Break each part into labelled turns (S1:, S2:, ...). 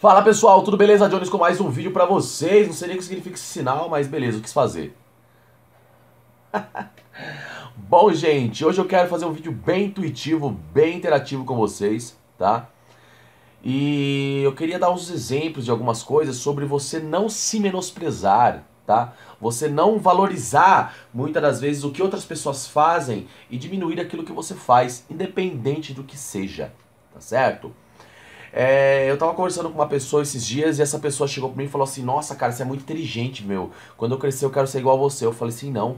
S1: Fala pessoal, tudo beleza? Jones com mais um vídeo pra vocês. Não sei nem o que significa esse sinal, mas beleza, o que fazer. Bom, gente, hoje eu quero fazer um vídeo bem intuitivo, bem interativo com vocês, tá? E eu queria dar uns exemplos de algumas coisas sobre você não se menosprezar, tá? Você não valorizar muitas das vezes o que outras pessoas fazem e diminuir aquilo que você faz, independente do que seja, tá certo? É, eu tava conversando com uma pessoa esses dias e essa pessoa chegou pra mim e falou assim: Nossa, cara, você é muito inteligente, meu. Quando eu crescer, eu quero ser igual a você. Eu falei assim: Não.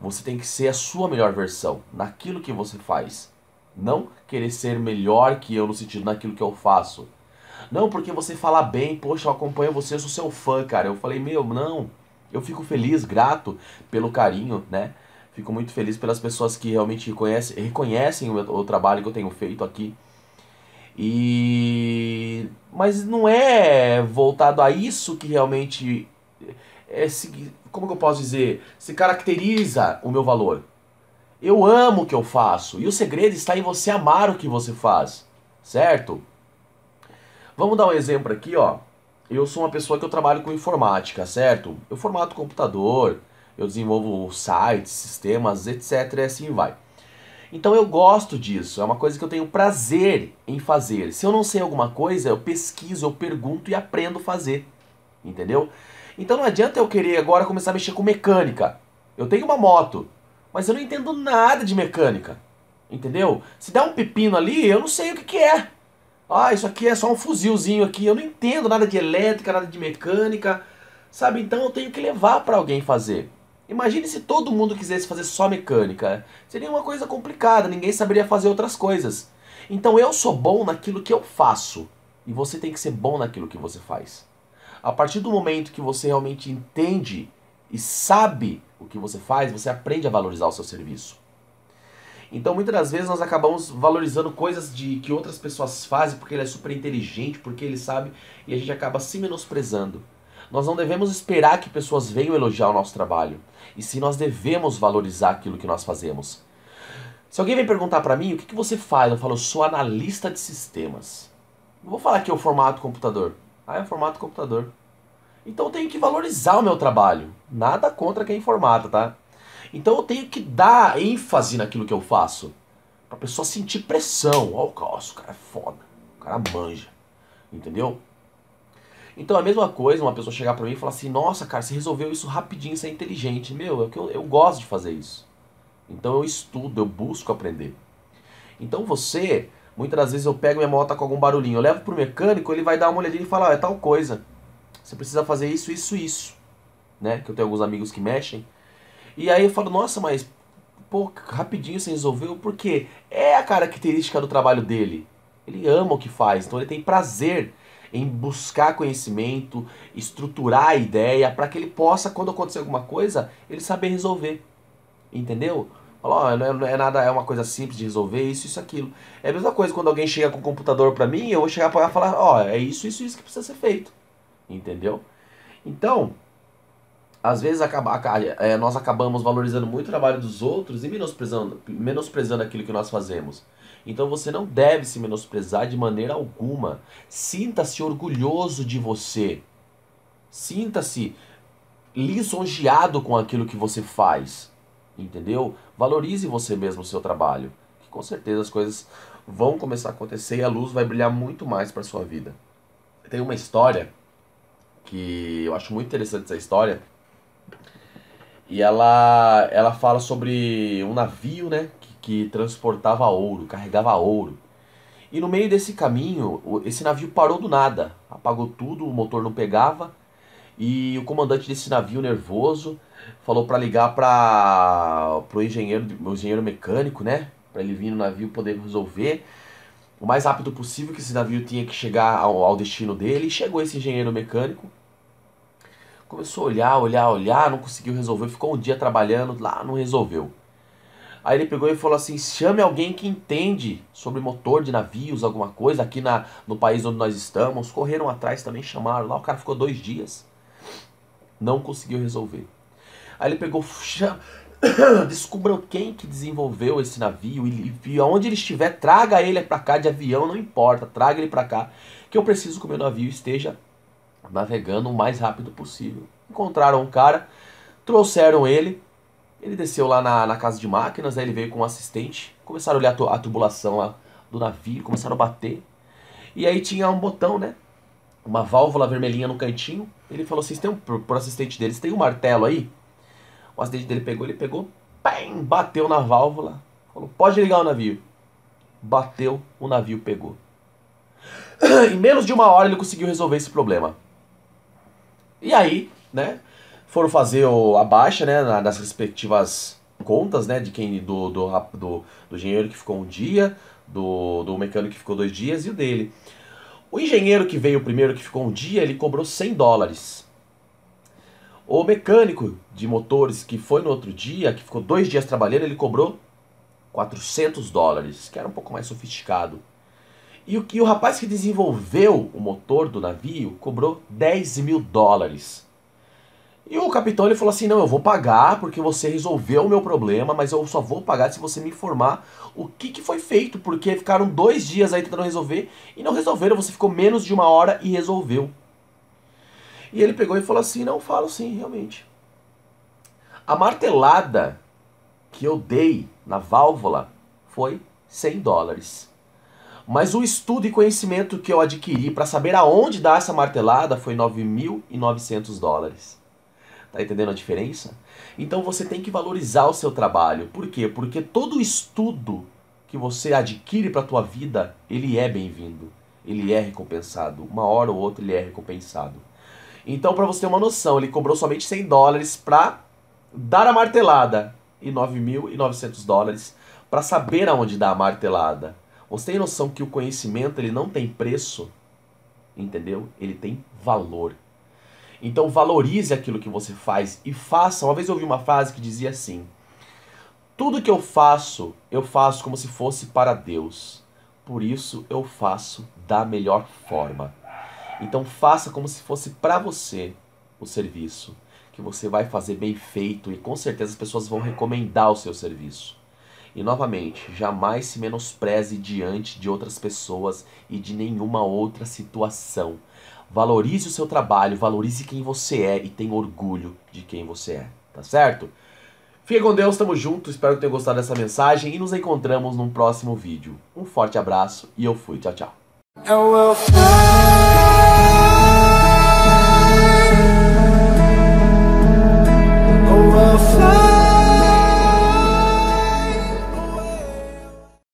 S1: Você tem que ser a sua melhor versão naquilo que você faz. Não querer ser melhor que eu no sentido naquilo que eu faço. Não, porque você fala bem, poxa, eu acompanho você, eu sou seu fã, cara. Eu falei: Meu, não. Eu fico feliz, grato pelo carinho, né? Fico muito feliz pelas pessoas que realmente reconhecem, reconhecem o, o trabalho que eu tenho feito aqui. E mas não é voltado a isso que realmente é, é como que eu posso dizer, se caracteriza o meu valor. Eu amo o que eu faço e o segredo está em você amar o que você faz, certo? Vamos dar um exemplo aqui, ó. Eu sou uma pessoa que eu trabalho com informática, certo? Eu formato computador, eu desenvolvo sites, sistemas, etc, e assim vai. Então eu gosto disso, é uma coisa que eu tenho prazer em fazer. Se eu não sei alguma coisa, eu pesquiso, eu pergunto e aprendo a fazer. Entendeu? Então não adianta eu querer agora começar a mexer com mecânica. Eu tenho uma moto, mas eu não entendo nada de mecânica. Entendeu? Se der um pepino ali, eu não sei o que, que é. Ah, isso aqui é só um fuzilzinho aqui. Eu não entendo nada de elétrica, nada de mecânica. Sabe? Então eu tenho que levar para alguém fazer. Imagine se todo mundo quisesse fazer só mecânica. Seria uma coisa complicada, ninguém saberia fazer outras coisas. Então eu sou bom naquilo que eu faço. E você tem que ser bom naquilo que você faz. A partir do momento que você realmente entende e sabe o que você faz, você aprende a valorizar o seu serviço. Então muitas das vezes nós acabamos valorizando coisas de que outras pessoas fazem porque ele é super inteligente, porque ele sabe, e a gente acaba se menosprezando. Nós não devemos esperar que pessoas venham elogiar o nosso trabalho, e sim nós devemos valorizar aquilo que nós fazemos. Se alguém vem perguntar para mim o que, que você faz, eu falo, eu sou analista de sistemas. Não vou falar que eu é formato computador. Ah, eu é formato computador. Então eu tenho que valorizar o meu trabalho. Nada contra quem é formata, tá? Então eu tenho que dar ênfase naquilo que eu faço. Pra pessoa sentir pressão. Ó, oh, o cara é foda. O cara manja. Entendeu? Então é a mesma coisa uma pessoa chegar para mim e falar assim: nossa, cara, você resolveu isso rapidinho, você é inteligente. Meu, é eu, eu gosto de fazer isso. Então eu estudo, eu busco aprender. Então você, muitas das vezes eu pego minha moto tá com algum barulhinho, eu levo pro mecânico, ele vai dar uma olhadinha e falar: é tal coisa. Você precisa fazer isso, isso, isso. Né? Que eu tenho alguns amigos que mexem. E aí eu falo: nossa, mas pô, rapidinho você resolveu, porque é a característica do trabalho dele. Ele ama o que faz, então ele tem prazer em buscar conhecimento, estruturar a ideia, para que ele possa, quando acontecer alguma coisa, ele saber resolver. Entendeu? Falar, oh, é, não é nada, é uma coisa simples de resolver, isso, isso, aquilo. É a mesma coisa quando alguém chega com o computador para mim, eu vou chegar para falar, ó, oh, é isso, isso, isso que precisa ser feito. Entendeu? Então, às vezes acaba, é, nós acabamos valorizando muito o trabalho dos outros e menosprezando, menosprezando aquilo que nós fazemos. Então você não deve se menosprezar de maneira alguma. Sinta-se orgulhoso de você. Sinta-se lisonjeado com aquilo que você faz. Entendeu? Valorize você mesmo o seu trabalho. Que com certeza as coisas vão começar a acontecer e a luz vai brilhar muito mais para sua vida. Tem uma história que eu acho muito interessante essa história e ela, ela fala sobre um navio, né? Que, que transportava ouro, carregava ouro. E no meio desse caminho, esse navio parou do nada. Apagou tudo, o motor não pegava. E o comandante desse navio, nervoso, falou para ligar para o engenheiro, o engenheiro mecânico, né? Para ele vir no navio poder resolver o mais rápido possível que esse navio tinha que chegar ao, ao destino dele. E chegou esse engenheiro mecânico Começou a olhar, olhar, olhar, não conseguiu resolver, ficou um dia trabalhando lá, não resolveu. Aí ele pegou e falou assim: chame alguém que entende sobre motor de navios, alguma coisa, aqui na, no país onde nós estamos. Correram atrás também, chamaram lá. O cara ficou dois dias, não conseguiu resolver. Aí ele pegou, descubra descubram quem que desenvolveu esse navio e, e onde ele estiver, traga ele pra cá de avião, não importa, traga ele pra cá, que eu preciso que o meu navio esteja navegando o mais rápido possível. Encontraram um cara, trouxeram ele, ele desceu lá na, na casa de máquinas, aí né, ele veio com um assistente, começaram a olhar a tubulação lá do navio, começaram a bater. E aí tinha um botão, né? Uma válvula vermelhinha no cantinho. Ele falou assim: tem um, pro, pro assistente deles, tem um martelo aí? O assistente dele pegou, ele pegou, bem, bateu na válvula. Falou: pode ligar o navio. Bateu, o navio pegou. em menos de uma hora ele conseguiu resolver esse problema. E aí, né, foram fazer o, a baixa, né, nas respectivas contas, né, de quem do do, do, do engenheiro que ficou um dia, do, do mecânico que ficou dois dias e o dele. O engenheiro que veio primeiro, que ficou um dia, ele cobrou 100 dólares. O mecânico de motores que foi no outro dia, que ficou dois dias trabalhando, ele cobrou 400 dólares, que era um pouco mais sofisticado. E o, e o rapaz que desenvolveu o motor do navio cobrou 10 mil dólares. E o capitão ele falou assim: não, eu vou pagar porque você resolveu o meu problema, mas eu só vou pagar se você me informar o que, que foi feito, porque ficaram dois dias aí tentando resolver e não resolveram. Você ficou menos de uma hora e resolveu. E ele pegou e falou assim: não, falo sim, realmente. A martelada que eu dei na válvula foi 100 dólares. Mas o estudo e conhecimento que eu adquiri para saber aonde dar essa martelada foi 9.900 dólares. Tá entendendo a diferença? Então você tem que valorizar o seu trabalho. Por quê? Porque todo estudo que você adquire para a tua vida, ele é bem-vindo. Ele é recompensado. Uma hora ou outra ele é recompensado. Então, para você ter uma noção, ele cobrou somente 100 dólares para dar a martelada e 9.900 dólares para saber aonde dar a martelada. Você tem noção que o conhecimento ele não tem preço, entendeu? Ele tem valor. Então valorize aquilo que você faz e faça. Uma vez eu ouvi uma frase que dizia assim: Tudo que eu faço, eu faço como se fosse para Deus. Por isso eu faço da melhor forma. Então faça como se fosse para você o serviço que você vai fazer bem feito e com certeza as pessoas vão recomendar o seu serviço. E novamente, jamais se menospreze diante de outras pessoas e de nenhuma outra situação. Valorize o seu trabalho, valorize quem você é e tenha orgulho de quem você é, tá certo? Fique com Deus, tamo junto, espero que tenha gostado dessa mensagem e nos encontramos num próximo vídeo. Um forte abraço e eu fui, tchau, tchau.